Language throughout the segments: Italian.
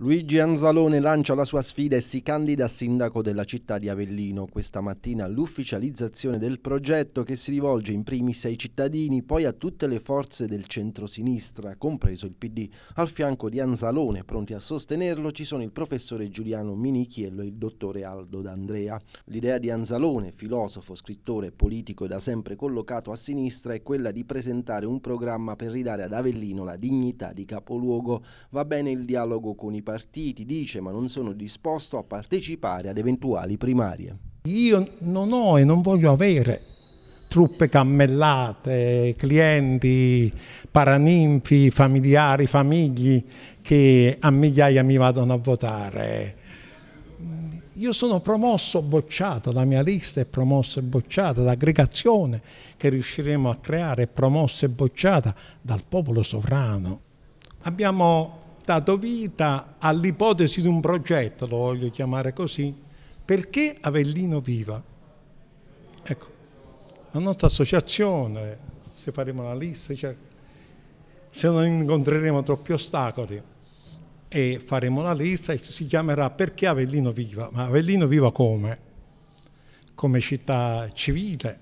Luigi Anzalone lancia la sua sfida e si candida a sindaco della città di Avellino. Questa mattina l'ufficializzazione del progetto che si rivolge in primis ai cittadini, poi a tutte le forze del centro-sinistra, compreso il PD. Al fianco di Anzalone, pronti a sostenerlo, ci sono il professore Giuliano Minichiello e il dottore Aldo D'Andrea. L'idea di Anzalone, filosofo, scrittore, politico e da sempre collocato a sinistra, è quella di presentare un programma per ridare ad Avellino la dignità di capoluogo. Va bene il dialogo con i partiti dice ma non sono disposto a partecipare ad eventuali primarie. Io non ho e non voglio avere truppe cammellate, clienti, paraninfi, familiari, famigli che a migliaia mi vadano a votare. Io sono promosso bocciato, la mia lista è promossa e bocciata, l'aggregazione che riusciremo a creare è promossa e bocciata dal popolo sovrano. Abbiamo dato vita all'ipotesi di un progetto, lo voglio chiamare così, perché Avellino viva? Ecco, la nostra associazione, se faremo una lista, cioè, se non incontreremo troppi ostacoli, e faremo una lista si chiamerà Perché Avellino viva? Ma Avellino viva come? Come città civile,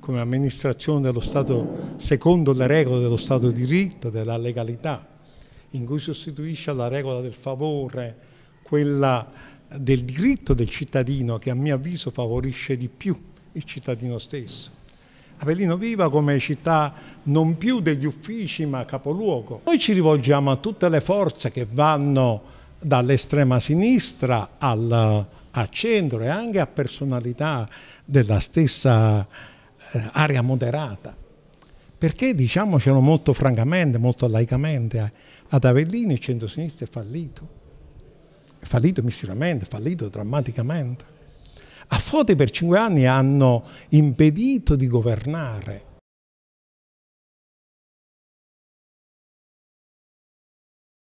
come amministrazione dello Stato secondo le regole dello Stato di diritto, della legalità in cui sostituisce alla regola del favore quella eh, del diritto del cittadino che a mio avviso favorisce di più il cittadino stesso. Avellino Viva come città non più degli uffici ma capoluogo. Noi ci rivolgiamo a tutte le forze che vanno dall'estrema sinistra al, al centro e anche a personalità della stessa eh, area moderata. Perché diciamocelo molto francamente, molto laicamente, eh. ad Avellino il centro centrosinistra è fallito. È fallito miseramente, è fallito drammaticamente. A Fote per cinque anni hanno impedito di governare